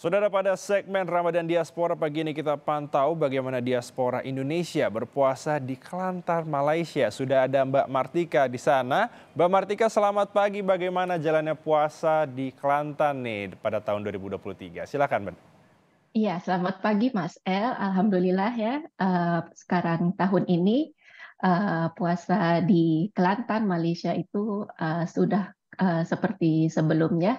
Saudara pada segmen Ramadan Diaspora pagi ini kita pantau bagaimana diaspora Indonesia berpuasa di Kelantan, Malaysia. Sudah ada Mbak Martika di sana. Mbak Martika selamat pagi, bagaimana jalannya puasa di Kelantan nih pada tahun 2023? Silakan Mbak. Iya, selamat pagi Mas El. Alhamdulillah ya, eh, sekarang tahun ini eh, puasa di Kelantan, Malaysia itu eh, sudah seperti sebelumnya.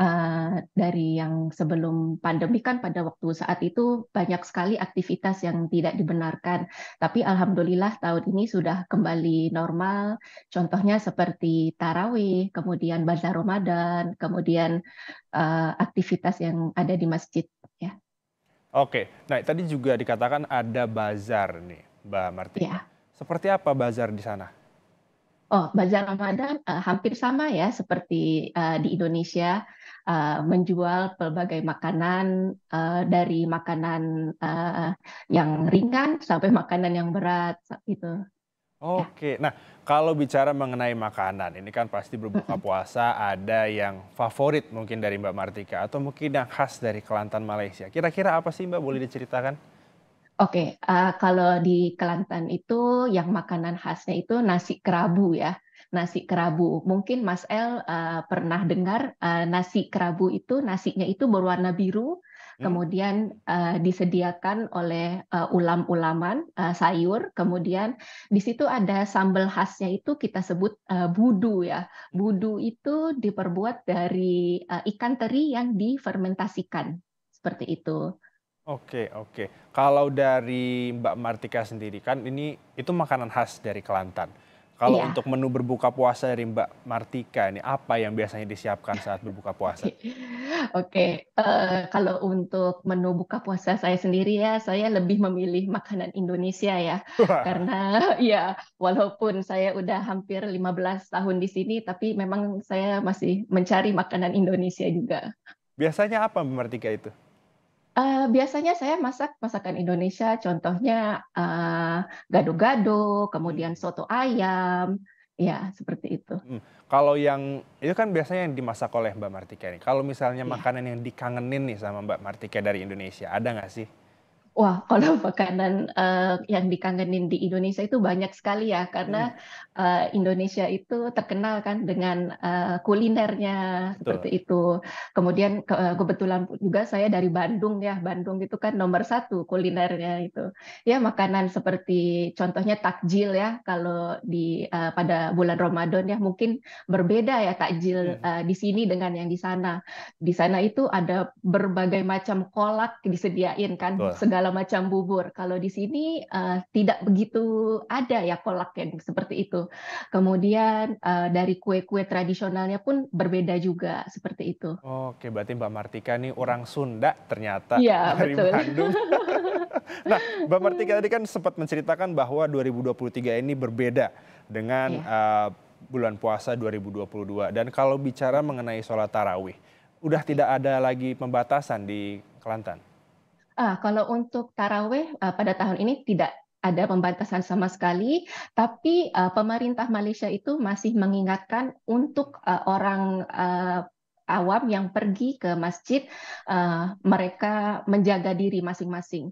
Eh, dari yang sebelum pandemi kan pada waktu saat itu banyak sekali aktivitas yang tidak dibenarkan. Tapi alhamdulillah tahun ini sudah kembali normal. Contohnya seperti tarawih, kemudian bazar Ramadan, kemudian uh, aktivitas yang ada di masjid. Ya. Oke, nah tadi juga dikatakan ada bazar nih, Mbak Martina. Ya. Seperti apa bazar di sana? Oh, bazar Ramadan uh, hampir sama ya seperti uh, di Indonesia Eh, menjual pelbagai makanan eh, dari makanan eh, yang ringan sampai makanan yang berat gitu. Ya. Oke, nah kalau bicara mengenai makanan, ini kan pasti berbuka puasa ada yang favorit mungkin dari Mbak Martika atau mungkin yang khas dari Kelantan Malaysia. Kira-kira apa sih Mbak boleh diceritakan? Oke, okay, uh, kalau di Kelantan itu yang makanan khasnya itu nasi kerabu ya nasi kerabu. Mungkin Mas El uh, pernah dengar uh, nasi kerabu itu nasinya itu berwarna biru, hmm. kemudian uh, disediakan oleh uh, ulam-ulaman uh, sayur, kemudian di situ ada sambal khasnya itu kita sebut uh, budu ya. Budu itu diperbuat dari uh, ikan teri yang difermentasikan seperti itu. Oke, oke. Kalau dari Mbak Martika sendiri kan ini itu makanan khas dari Kelantan. Kalau iya. untuk menu berbuka puasa dari Mbak Martika ini apa yang biasanya disiapkan saat berbuka puasa? Oke, okay. uh, eh, kalau untuk menu buka puasa saya sendiri ya, saya lebih memilih makanan Indonesia ya. Karena ya walaupun saya udah hampir 15 tahun di sini tapi memang saya masih mencari makanan Indonesia juga. Biasanya apa Mbak Martika itu? Uh, biasanya saya masak masakan Indonesia, contohnya gado eh, gado-gado, kemudian hmm. soto ayam, ya seperti itu. Hmm. Kalau yang itu kan biasanya yang dimasak oleh Mbak Martika nih. Kalau misalnya yeah. makanan yang dikangenin nih sama Mbak Martika dari Indonesia, ada nggak sih? Wah, kalau makanan uh, yang dikangenin di Indonesia itu banyak sekali ya, karena, hmm. uh, Indonesia itu terkenal kan dengan, uh, kulinernya, seperti itu. Kemudian ke kebetulan juga saya dari Bandung ya, Bandung itu kan nomor satu kulinernya itu. Ya makanan seperti contohnya takjil ya, kalau di uh, pada bulan Ramadan ya, mungkin berbeda ya takjil, hmm. uh, di sini dengan yang di sana. Di sana itu ada berbagai macam kolak disediain kan, Betul. segala macam bubur. Kalau di sini uh, tidak begitu ada ya kolak kolagen seperti itu. Kemudian uh, dari kue-kue tradisionalnya pun berbeda juga seperti itu. Oke, berarti Mbak Martika nih orang Sunda ternyata ya, dari betul. Bandung. nah, Mbak Martika tadi kan sempat menceritakan bahwa 2023 ini berbeda dengan ya. uh, bulan puasa 2022. Dan kalau bicara mengenai sholat tarawih, udah tidak ada lagi pembatasan di Kelantan. Ah, kalau untuk taraweh uh, pada tahun ini tidak ada pembatasan sama sekali, tapi uh, pemerintah Malaysia itu masih mengingatkan untuk uh, orang uh, awam yang pergi ke masjid, uh, mereka menjaga diri masing-masing.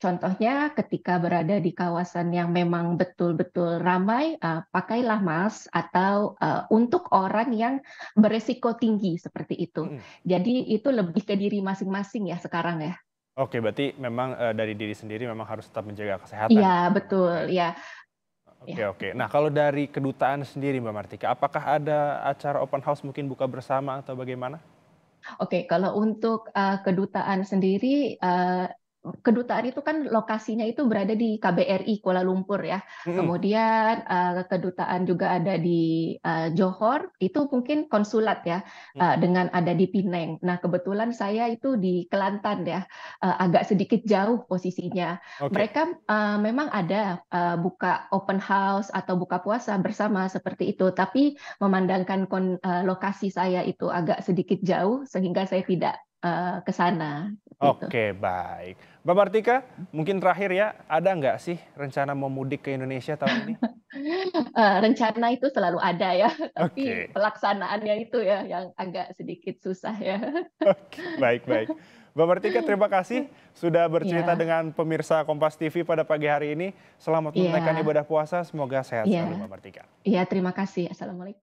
Contohnya, ketika berada di kawasan yang memang betul-betul ramai, uh, pakailah mask atau uh, untuk orang yang beresiko tinggi seperti itu. Hmm. Jadi itu lebih ke diri masing-masing ya sekarang ya. Oke, berarti memang, uh, dari diri sendiri memang harus tetap menjaga kesehatan. Iya, betul, ya. iya. Oke ya. oke. Nah, kalau dari kedutaan sendiri Mbak Martika, apakah ada acara open house mungkin buka bersama atau bagaimana? Oke, kalau untuk, uh, kedutaan sendiri, uh, kedutaan itu kan lokasinya itu berada di KBRI Kuala Lumpur ya. Hmm. Kemudian uh, kedutaan juga ada di uh, Johor, itu mungkin konsulat ya hmm. dengan ada di Pineng. Nah, kebetulan saya itu di Kelantan ya. Uh, agak sedikit jauh posisinya. Okay. Mereka uh, memang ada uh, buka open house atau buka puasa bersama seperti itu, tapi memandangkan kon, uh, lokasi saya itu agak sedikit jauh sehingga saya tidak ke sana. Gitu. Oke, baik. Mbak Martika, mungkin terakhir ya, ada nggak sih rencana mau mudik ke Indonesia tahun ini? uh, rencana itu selalu ada ya, tapi okay. pelaksanaannya itu ya yang agak sedikit susah ya. Oke, baik, baik. Mbak Martika, terima kasih sudah bercerita yeah. dengan pemirsa Kompas TV pada pagi hari ini. Selamat yeah. Iya. ibadah puasa, semoga sehat yeah. selalu Mbak Martika. Iya, yeah, terima kasih. Assalamualaikum.